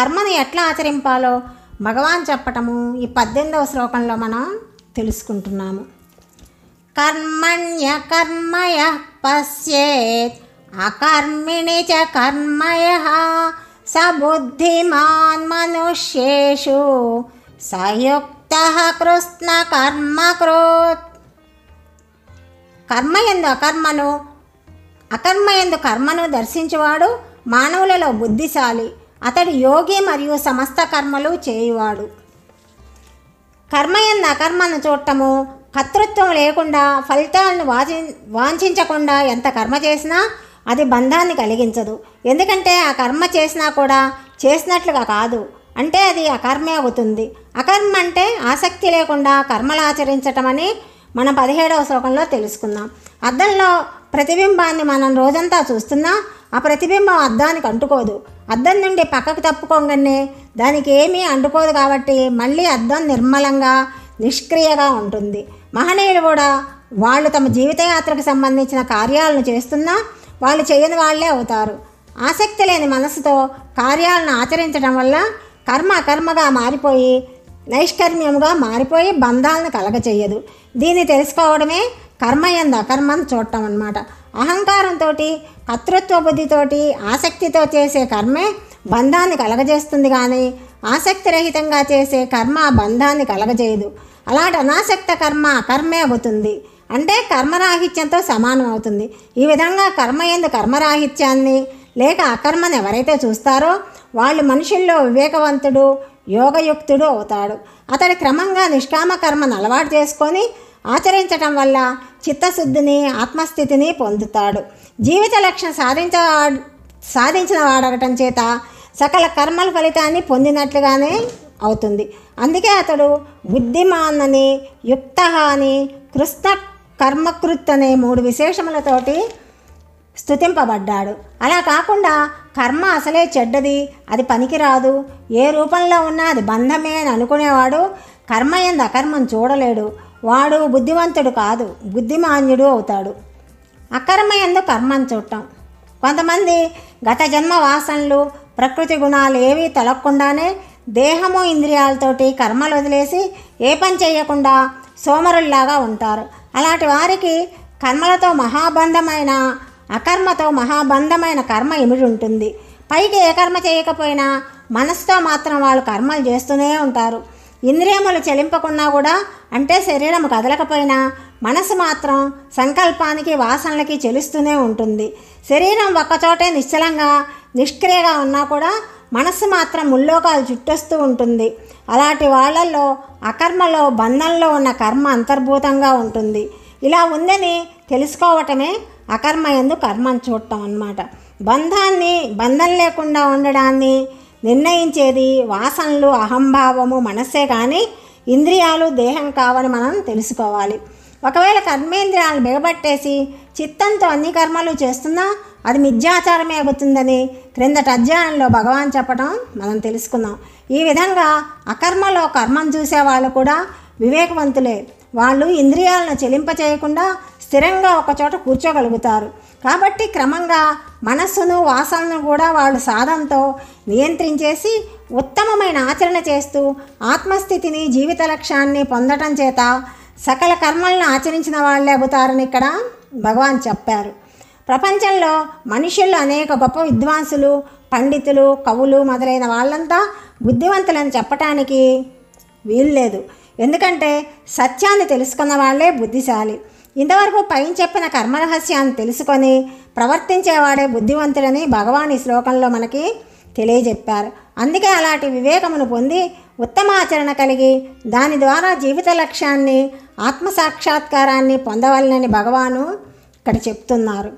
కర్మను ఎట్లా ఆచరింపాలో భగవాన్ చెప్పటము ఈ పద్దెనిమిదవ శ్లోకంలో మనం తెలుసుకుంటున్నాము కర్మణ్య కర్మయ పశ్యేత్ అకర్మిణి చ కర్మయ సబుద్ధిమాన్ మనుష్యేషు సయుక్త కృష్ణ కర్మకృత్ కర్మయందు అకర్మను అకర్మయందు కర్మను దర్శించేవాడు మానవులలో బుద్ధిశాలి అతడు యోగి మరియు సమస్త కర్మలు చేయువాడు కర్మ ఎందు అకర్మను చూడటము కర్తృత్వం లేకుండా ఫలితాలను వాచి వాంఛించకుండా ఎంత కర్మ చేసినా అది బంధాన్ని కలిగించదు ఎందుకంటే ఆ కర్మ చేసినా కూడా చేసినట్లుగా కాదు అంటే అది అకర్మే అవుతుంది అకర్మ అంటే ఆసక్తి లేకుండా కర్మలు ఆచరించటం అని మనం పదిహేడవ శ్లోకంలో తెలుసుకుందాం అద్దంలో ప్రతిబింబాన్ని మనం రోజంతా చూస్తున్నా ఆ ప్రతిబింబం అద్దానికి అంటుకోదు అద్దం నుండి పక్కకు తప్పుకోగానే దానికి ఏమీ అంటుకోదు కాబట్టి మళ్ళీ అద్దం నిర్మలంగా నిష్క్రియగా ఉంటుంది మహనీయులు కూడా వాళ్ళు తమ జీవితయాత్రకు సంబంధించిన కార్యాలను చేస్తున్నా వాళ్ళు చేయని వాళ్ళే అవుతారు ఆసక్తి లేని మనసుతో కార్యాలను ఆచరించడం వల్ల కర్మ అకర్మగా మారిపోయి నైష్కర్మ్యముగా మారిపోయి బంధాలను కలగచేయదు దీన్ని తెలుసుకోవడమే కర్మయంద అకర్మను చూడటం అన్నమాట అహంకారంతో కర్తృత్వ బుద్ధితోటి ఆసక్తితో చేసే కర్మే బంధాన్ని కలగజేస్తుంది కానీ ఆసక్తి రహితంగా చేసే కర్మ బంధాన్ని కలగజేయదు అలాంటి అనాసక్త కర్మ కర్మే అవుతుంది అంటే కర్మరాహిత్యంతో సమానం అవుతుంది ఈ విధంగా కర్మ ఎందు కర్మరాహిత్యాన్ని లేక అకర్మను ఎవరైతే చూస్తారో వాళ్ళు మనుషుల్లో వివేకవంతుడు యోగయుక్తుడు అవుతాడు అతడు క్రమంగా నిష్కామ కర్మను అలవాటు చేసుకొని ఆచరించటం వల్ల చిత్తశుద్ధిని ఆత్మస్థితిని పొందుతాడు జీవిత లక్ష్యం సాధించ సాధించిన వాడగటం చేత సకల కర్మల ఫలితాన్ని పొందినట్లుగానే అవుతుంది అందుకే అతడు బుద్ధిమాన్ అని యుక్త అని కృష్ణ కర్మకృత్ అనే మూడు విశేషములతోటి స్థుతింపబడ్డాడు అలా కాకుండా కర్మ అసలే చెడ్డది అది పనికిరాదు ఏ రూపంలో ఉన్నా అది బంధమే అని అనుకునేవాడు కర్మ ఎందు అకర్మం చూడలేడు వాడు బుద్ధివంతుడు కాదు బుద్ధిమాన్యుడు అవుతాడు అకర్మయందు కర్మను చూడటం కొంతమంది గత జన్మ వాసనలు ప్రకృతి గుణాలు ఏవీ తలక్కుండానే దేహము ఇంద్రియాలతోటి కర్మలు వదిలేసి ఏ పని చేయకుండా సోమరుల్లాగా ఉంటారు అలాంటి వారికి కర్మలతో మహాబంధమైన అకర్మతో మహాబంధమైన కర్మ ఇమిడి ఉంటుంది పైకి ఏ కర్మ చేయకపోయినా మనసుతో మాత్రం వాళ్ళు కర్మలు చేస్తూనే ఉంటారు ఇంద్రియములు చెలింపకున్నా కూడా అంటే శరీరం కదలకపోయినా మనసు మాత్రం సంకల్పానికి వాసనలకి చెలుస్తూనే ఉంటుంది శరీరం ఒక్కచోటే నిశ్చలంగా నిష్క్రియగా ఉన్నా కూడా మనసు మాత్రం ముల్లోకాలు చుట్టొస్తూ ఉంటుంది అలాంటి వాళ్ళల్లో అకర్మలో బంధంలో ఉన్న కర్మ అంతర్భూతంగా ఉంటుంది ఇలా ఉందని తెలుసుకోవటమే అకర్మ ఎందు కర్మను చూడటం అన్నమాట బంధాన్ని బంధం లేకుండా ఉండడాన్ని నిర్ణయించేది వాసనలు అహంభావము మనస్సే కానీ ఇంద్రియాలు దేహం కావని మనం తెలుసుకోవాలి ఒకవేళ కర్మేంద్రియాలను బిగబట్టేసి చిత్తంతో అన్ని కర్మలు చేస్తున్నా అది మిథ్యాచారమే అవుతుందని క్రిందట అధ్యాయంలో భగవాన్ చెప్పడం మనం తెలుసుకుందాం ఈ విధంగా అకర్మలో కర్మం చూసే వాళ్ళు కూడా వివేకవంతులే వాళ్ళు ఇంద్రియాలను చెలింప చేయకుండా స్థిరంగా ఒకచోట కూర్చోగలుగుతారు కాబట్టి క్రమంగా మనస్సును వాసనను కూడా వాళ్ళు సాధనతో నియంత్రించేసి ఉత్తమమైన ఆచరణ చేస్తూ ఆత్మస్థితిని జీవిత లక్ష్యాన్ని పొందటం చేత సకల కర్మలను ఆచరించిన వాళ్ళే అవుతారని ఇక్కడ భగవాన్ చెప్పారు ప్రపంచంలో మనుషుల్లో అనేక గొప్ప విద్వాంసులు పండితులు కవులు మొదలైన వాళ్ళంతా బుద్ధివంతులని చెప్పటానికి వీల్లేదు ఎందుకంటే సత్యాన్ని తెలుసుకున్న వాళ్ళే బుద్ధిశాలి ఇంతవరకు పైన చెప్పిన కర్మరహస్యాన్ని తెలుసుకొని ప్రవర్తించేవాడే బుద్ధివంతుడని భగవాన్ ఈ శ్లోకంలో మనకి తెలియజెప్పారు అందుకే అలాంటి వివేకమును పొంది ఉత్తమ ఆచరణ కలిగి దాని ద్వారా జీవిత లక్ష్యాన్ని ఆత్మసాక్షాత్కారాన్ని పొందవలనని భగవాను ఇక్కడ చెప్తున్నారు